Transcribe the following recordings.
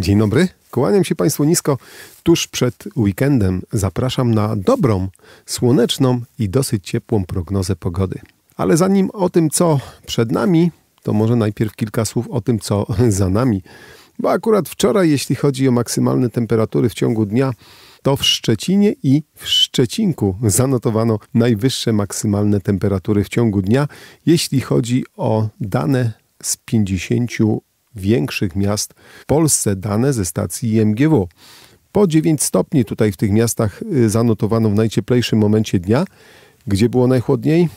Dzień dobry, kłaniam się Państwu nisko. Tuż przed weekendem zapraszam na dobrą, słoneczną i dosyć ciepłą prognozę pogody. Ale zanim o tym, co przed nami, to może najpierw kilka słów o tym, co za nami. Bo akurat wczoraj, jeśli chodzi o maksymalne temperatury w ciągu dnia, to w Szczecinie i w Szczecinku zanotowano najwyższe maksymalne temperatury w ciągu dnia, jeśli chodzi o dane z 50 większych miast w Polsce, dane ze stacji IMGW. Po 9 stopni tutaj w tych miastach y, zanotowano w najcieplejszym momencie dnia. Gdzie było najchłodniej?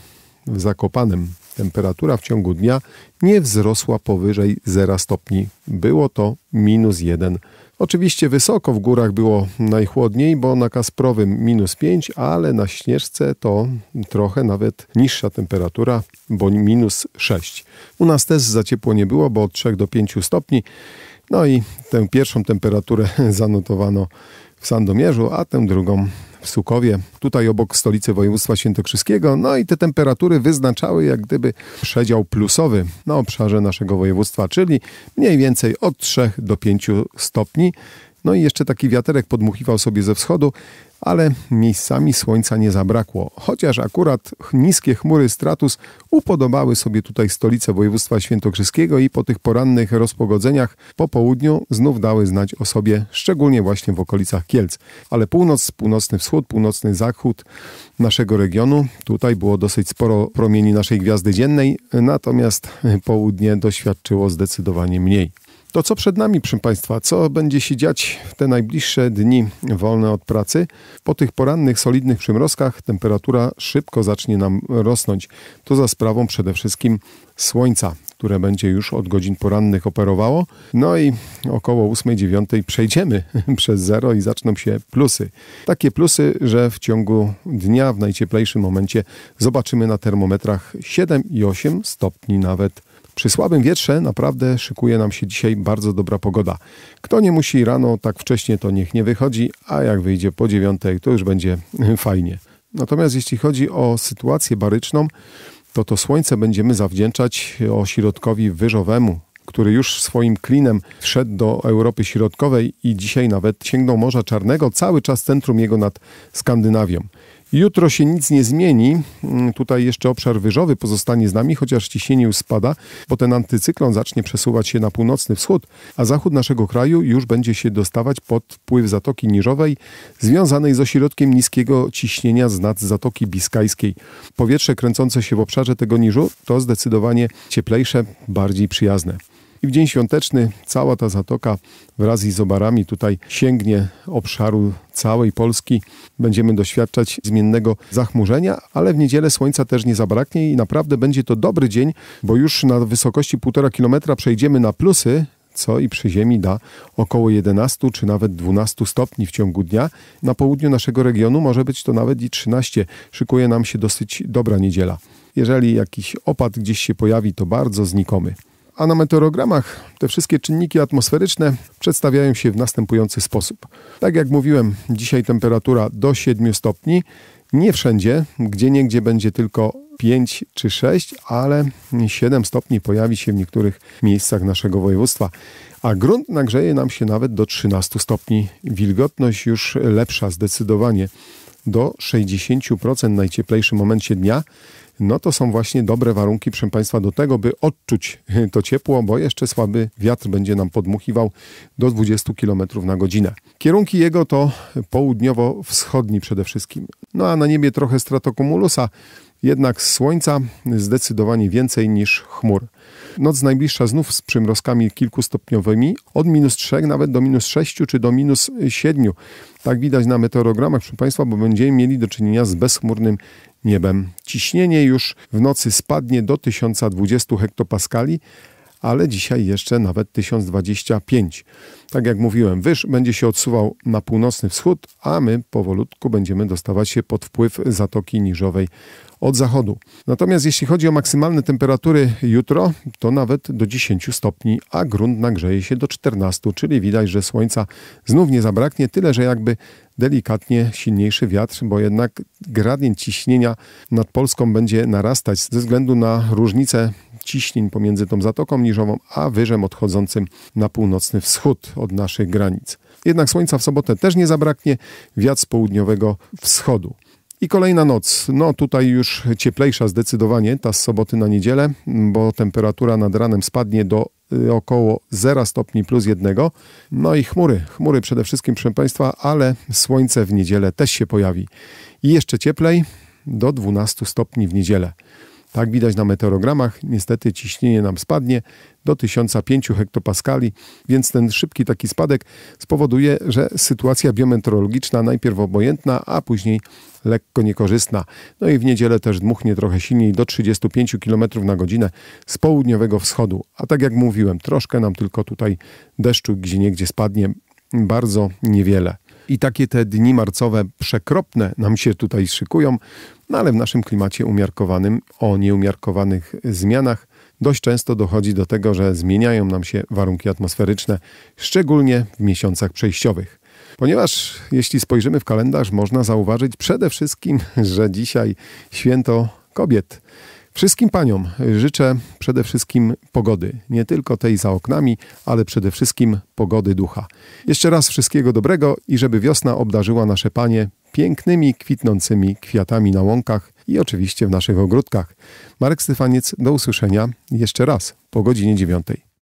W Zakopanem temperatura w ciągu dnia nie wzrosła powyżej 0 stopni. Było to minus 1. Oczywiście wysoko w górach było najchłodniej, bo na Kasprowym minus 5, ale na Śnieżce to trochę nawet niższa temperatura, bo minus 6. U nas też za ciepło nie było, bo od 3 do 5 stopni. No i tę pierwszą temperaturę zanotowano w Sandomierzu, a tę drugą w Sukowie, tutaj obok stolicy województwa świętokrzyskiego. No i te temperatury wyznaczały jak gdyby przedział plusowy na obszarze naszego województwa, czyli mniej więcej od 3 do 5 stopni. No i jeszcze taki wiaterek podmuchiwał sobie ze wschodu, ale miejscami słońca nie zabrakło, chociaż akurat niskie chmury stratus upodobały sobie tutaj stolicę województwa świętokrzyskiego i po tych porannych rozpogodzeniach po południu znów dały znać o sobie, szczególnie właśnie w okolicach Kielc. Ale północ, północny wschód, północny zachód naszego regionu, tutaj było dosyć sporo promieni naszej gwiazdy dziennej, natomiast południe doświadczyło zdecydowanie mniej. To co przed nami, proszę Państwa? Co będzie się dziać w te najbliższe dni wolne od pracy? Po tych porannych, solidnych przymrozkach temperatura szybko zacznie nam rosnąć. To za sprawą przede wszystkim słońca, które będzie już od godzin porannych operowało. No i około 8-9 przejdziemy przez zero i zaczną się plusy. Takie plusy, że w ciągu dnia w najcieplejszym momencie zobaczymy na termometrach 7 i 8 stopni nawet. Przy słabym wietrze naprawdę szykuje nam się dzisiaj bardzo dobra pogoda. Kto nie musi rano tak wcześnie, to niech nie wychodzi, a jak wyjdzie po dziewiątej, to już będzie fajnie. Natomiast jeśli chodzi o sytuację baryczną, to to słońce będziemy zawdzięczać ośrodkowi wyżowemu, który już swoim klinem wszedł do Europy Środkowej i dzisiaj nawet sięgnął Morza Czarnego, cały czas centrum jego nad Skandynawią. Jutro się nic nie zmieni. Mm, tutaj jeszcze obszar wyżowy pozostanie z nami, chociaż ciśnienie spada, bo ten antycyklon zacznie przesuwać się na północny wschód, a zachód naszego kraju już będzie się dostawać pod wpływ Zatoki Niżowej, związanej z ośrodkiem niskiego ciśnienia z nad Zatoki Biskajskiej. Powietrze kręcące się w obszarze tego niżu to zdecydowanie cieplejsze, bardziej przyjazne. I w dzień świąteczny cała ta zatoka wraz z izobarami tutaj sięgnie obszaru całej Polski. Będziemy doświadczać zmiennego zachmurzenia, ale w niedzielę słońca też nie zabraknie i naprawdę będzie to dobry dzień, bo już na wysokości 1,5 km przejdziemy na plusy, co i przy ziemi da około 11 czy nawet 12 stopni w ciągu dnia. Na południu naszego regionu może być to nawet i 13. Szykuje nam się dosyć dobra niedziela. Jeżeli jakiś opad gdzieś się pojawi, to bardzo znikomy. A na meteorogramach te wszystkie czynniki atmosferyczne przedstawiają się w następujący sposób. Tak jak mówiłem, dzisiaj temperatura do 7 stopni. Nie wszędzie, gdzie niegdzie będzie tylko 5 czy 6, ale 7 stopni pojawi się w niektórych miejscach naszego województwa. A grunt nagrzeje nam się nawet do 13 stopni. Wilgotność już lepsza zdecydowanie do 60% najcieplejszym momencie dnia, no to są właśnie dobre warunki, proszę Państwa, do tego, by odczuć to ciepło, bo jeszcze słaby wiatr będzie nam podmuchiwał do 20 km na godzinę. Kierunki jego to południowo-wschodni przede wszystkim. No a na niebie trochę stratokumulusa, jednak słońca zdecydowanie więcej niż chmur. Noc najbliższa znów z przymrozkami kilkustopniowymi, od minus 3 nawet do minus 6 czy do minus 7. Tak widać na meteorogramach, proszę Państwa, bo będziemy mieli do czynienia z bezchmurnym niebem. Ciśnienie już w nocy spadnie do 1020 hektopaskali, ale dzisiaj jeszcze nawet 1025. Tak jak mówiłem, wyż będzie się odsuwał na północny wschód, a my powolutku będziemy dostawać się pod wpływ Zatoki Niżowej od zachodu. Natomiast jeśli chodzi o maksymalne temperatury jutro, to nawet do 10 stopni, a grunt nagrzeje się do 14, czyli widać, że słońca znów nie zabraknie, tyle że jakby delikatnie silniejszy wiatr, bo jednak gradient ciśnienia nad Polską będzie narastać ze względu na różnicę nadciśnień pomiędzy tą Zatoką Niżową a wyżem odchodzącym na północny wschód od naszych granic. Jednak słońca w sobotę też nie zabraknie, wiatr z południowego wschodu. I kolejna noc. No tutaj już cieplejsza zdecydowanie, ta z soboty na niedzielę, bo temperatura nad ranem spadnie do y, około 0 stopni plus 1. No i chmury, chmury przede wszystkim, proszę Państwa, ale słońce w niedzielę też się pojawi. I jeszcze cieplej do 12 stopni w niedzielę. Tak widać na meteorogramach. Niestety ciśnienie nam spadnie do 1005 hektopaskali, więc ten szybki taki spadek spowoduje, że sytuacja biometeorologiczna najpierw obojętna, a później lekko niekorzystna. No i w niedzielę też dmuchnie trochę silniej do 35 km na godzinę z południowego wschodu. A tak jak mówiłem, troszkę nam tylko tutaj deszczu gdzie niegdzie spadnie, bardzo niewiele. I takie te dni marcowe przekropne nam się tutaj szykują, no ale w naszym klimacie umiarkowanym o nieumiarkowanych zmianach dość często dochodzi do tego, że zmieniają nam się warunki atmosferyczne, szczególnie w miesiącach przejściowych. Ponieważ jeśli spojrzymy w kalendarz, można zauważyć przede wszystkim, że dzisiaj święto kobiet. Wszystkim paniom życzę przede wszystkim pogody, nie tylko tej za oknami, ale przede wszystkim pogody ducha. Jeszcze raz wszystkiego dobrego i żeby wiosna obdarzyła nasze panie pięknymi, kwitnącymi kwiatami na łąkach i oczywiście w naszych ogródkach. Marek Stefaniec, do usłyszenia jeszcze raz po godzinie dziewiątej.